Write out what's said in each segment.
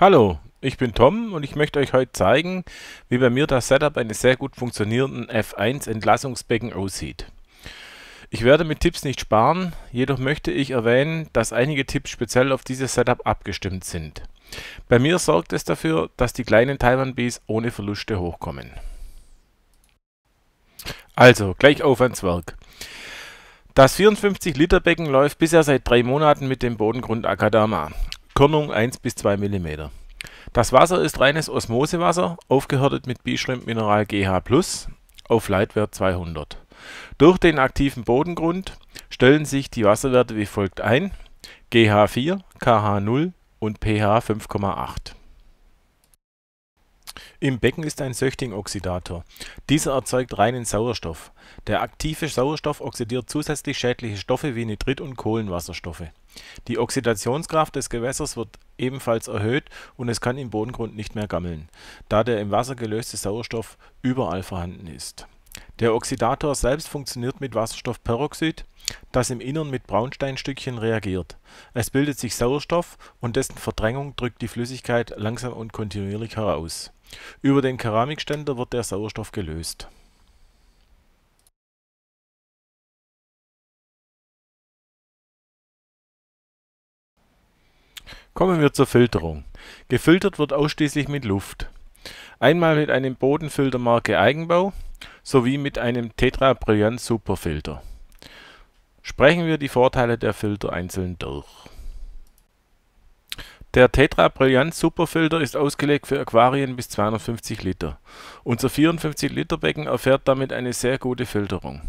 Hallo, ich bin Tom und ich möchte euch heute zeigen, wie bei mir das Setup eines sehr gut funktionierenden F1 Entlassungsbecken aussieht. Ich werde mit Tipps nicht sparen, jedoch möchte ich erwähnen, dass einige Tipps speziell auf dieses Setup abgestimmt sind. Bei mir sorgt es dafür, dass die kleinen Taiwan Bees ohne Verluste hochkommen. Also, gleich auf ans Werk. Das 54-Liter-Becken läuft bisher seit drei Monaten mit dem Bodengrund Akadama. Körnung 1 bis 2 mm. Das Wasser ist reines Osmosewasser, aufgehärtet mit Bishrimp Mineral GH+, auf Leitwert 200. Durch den aktiven Bodengrund stellen sich die Wasserwerte wie folgt ein: GH4, KH0 und pH 5,8. Im Becken ist ein Söchting-Oxidator. Dieser erzeugt reinen Sauerstoff. Der aktive Sauerstoff oxidiert zusätzlich schädliche Stoffe wie Nitrit und Kohlenwasserstoffe. Die Oxidationskraft des Gewässers wird ebenfalls erhöht und es kann im Bodengrund nicht mehr gammeln, da der im Wasser gelöste Sauerstoff überall vorhanden ist. Der Oxidator selbst funktioniert mit Wasserstoffperoxid, das im Innern mit Braunsteinstückchen reagiert. Es bildet sich Sauerstoff und dessen Verdrängung drückt die Flüssigkeit langsam und kontinuierlich heraus. Über den Keramikständer wird der Sauerstoff gelöst. Kommen wir zur Filterung. Gefiltert wird ausschließlich mit Luft. Einmal mit einem Bodenfilter Marke Eigenbau sowie mit einem Tetra Brillant Superfilter. Sprechen wir die Vorteile der Filter einzeln durch. Der Tetra Brillant Superfilter ist ausgelegt für Aquarien bis 250 Liter. Unser 54 Liter Becken erfährt damit eine sehr gute Filterung.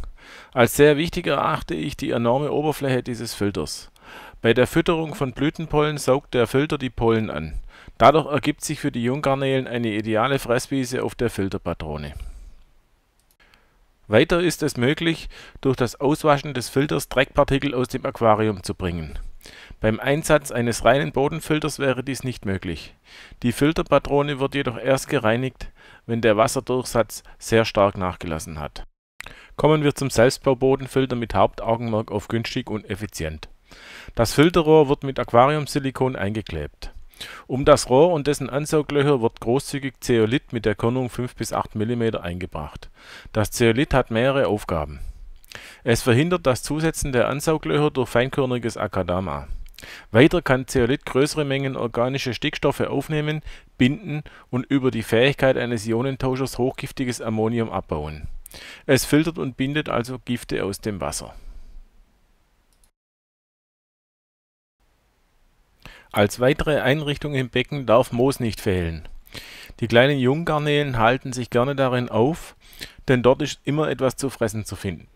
Als sehr wichtig erachte ich die enorme Oberfläche dieses Filters. Bei der Fütterung von Blütenpollen saugt der Filter die Pollen an. Dadurch ergibt sich für die Junggarnelen eine ideale Fresswiese auf der Filterpatrone. Weiter ist es möglich, durch das Auswaschen des Filters Dreckpartikel aus dem Aquarium zu bringen. Beim Einsatz eines reinen Bodenfilters wäre dies nicht möglich. Die Filterpatrone wird jedoch erst gereinigt, wenn der Wasserdurchsatz sehr stark nachgelassen hat. Kommen wir zum Selbstbau-Bodenfilter mit Hauptaugenmerk auf günstig und effizient. Das Filterrohr wird mit Aquariumsilikon eingeklebt. Um das Rohr und dessen Ansauglöcher wird großzügig Zeolit mit der Körnung 5 bis 8 mm eingebracht. Das Zeolit hat mehrere Aufgaben es verhindert das Zusetzen der Ansauglöcher durch feinkörniges Akadama. Weiter kann Zeolit größere Mengen organische Stickstoffe aufnehmen, binden und über die Fähigkeit eines Ionentauschers hochgiftiges Ammonium abbauen. Es filtert und bindet also Gifte aus dem Wasser. Als weitere Einrichtung im Becken darf Moos nicht fehlen. Die kleinen Junggarnelen halten sich gerne darin auf, denn dort ist immer etwas zu fressen zu finden.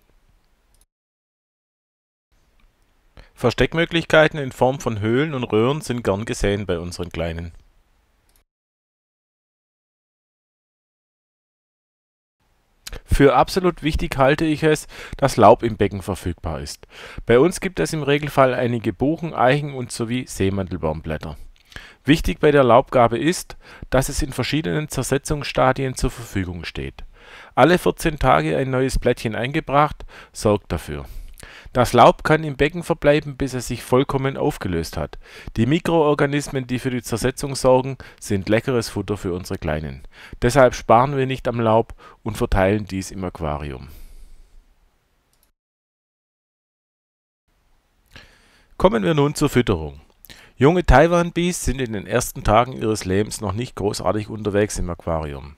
Versteckmöglichkeiten in Form von Höhlen und Röhren sind gern gesehen bei unseren Kleinen. Für absolut wichtig halte ich es, dass Laub im Becken verfügbar ist. Bei uns gibt es im Regelfall einige Buchen, Eichen und sowie Seemandelbaumblätter. Wichtig bei der Laubgabe ist, dass es in verschiedenen Zersetzungsstadien zur Verfügung steht. Alle 14 Tage ein neues Blättchen eingebracht sorgt dafür das Laub kann im Becken verbleiben, bis es sich vollkommen aufgelöst hat. Die Mikroorganismen, die für die Zersetzung sorgen, sind leckeres Futter für unsere Kleinen. Deshalb sparen wir nicht am Laub und verteilen dies im Aquarium. Kommen wir nun zur Fütterung. Junge Taiwan Bees sind in den ersten Tagen ihres Lebens noch nicht großartig unterwegs im Aquarium.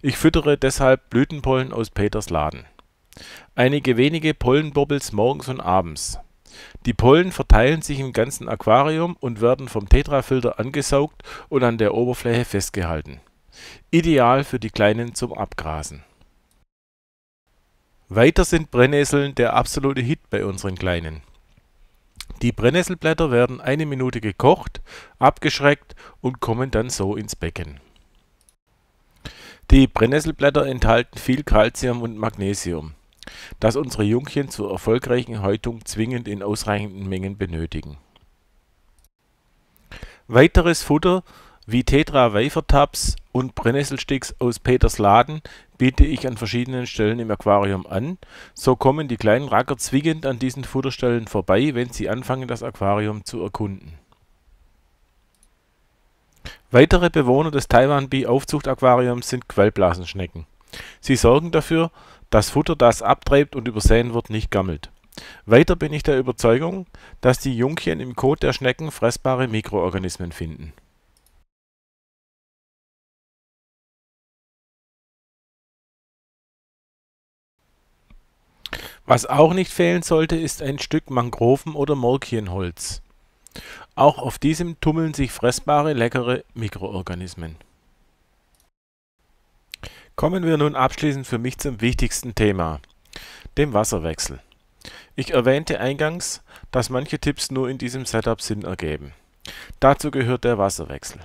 Ich füttere deshalb Blütenpollen aus Peters Laden einige wenige Pollenbubbles morgens und abends. Die Pollen verteilen sich im ganzen Aquarium und werden vom Tetrafilter angesaugt und an der Oberfläche festgehalten. Ideal für die Kleinen zum Abgrasen. Weiter sind Brennnesseln der absolute Hit bei unseren Kleinen. Die Brennnesselblätter werden eine Minute gekocht, abgeschreckt und kommen dann so ins Becken. Die Brennnesselblätter enthalten viel Calcium und Magnesium das unsere Jungchen zur erfolgreichen Häutung zwingend in ausreichenden Mengen benötigen. Weiteres Futter wie tetra weifertabs und Brennnesselsticks aus Peters Laden biete ich an verschiedenen Stellen im Aquarium an, so kommen die kleinen Racker zwingend an diesen Futterstellen vorbei, wenn sie anfangen das Aquarium zu erkunden. Weitere Bewohner des Taiwan Bee Aufzuchtaquariums sind Quellblasenschnecken. Sie sorgen dafür, das Futter, das abtreibt und übersehen wird, nicht gammelt. Weiter bin ich der Überzeugung, dass die Jungchen im Kot der Schnecken fressbare Mikroorganismen finden. Was auch nicht fehlen sollte, ist ein Stück Mangroven- oder Molkienholz. Auch auf diesem tummeln sich fressbare, leckere Mikroorganismen. Kommen wir nun abschließend für mich zum wichtigsten Thema, dem Wasserwechsel. Ich erwähnte eingangs, dass manche Tipps nur in diesem Setup Sinn ergeben. Dazu gehört der Wasserwechsel.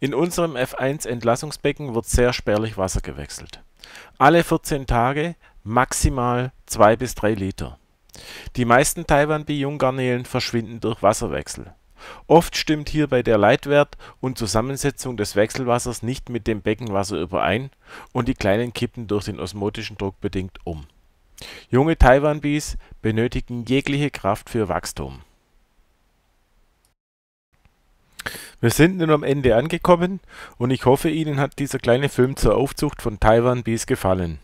In unserem F1 Entlassungsbecken wird sehr spärlich Wasser gewechselt. Alle 14 Tage maximal 2 bis 3 Liter. Die meisten Taiwan bi junggarnelen verschwinden durch Wasserwechsel. Oft stimmt hierbei der Leitwert und Zusammensetzung des Wechselwassers nicht mit dem Beckenwasser überein und die Kleinen kippen durch den osmotischen Druck bedingt um. Junge Taiwanbis benötigen jegliche Kraft für Wachstum. Wir sind nun am Ende angekommen und ich hoffe, Ihnen hat dieser kleine Film zur Aufzucht von Taiwan Bees gefallen.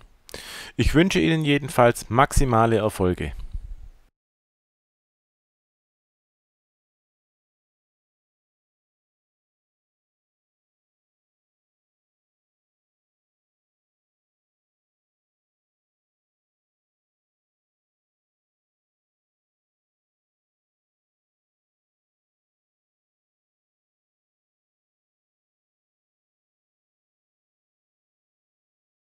Ich wünsche Ihnen jedenfalls maximale Erfolge.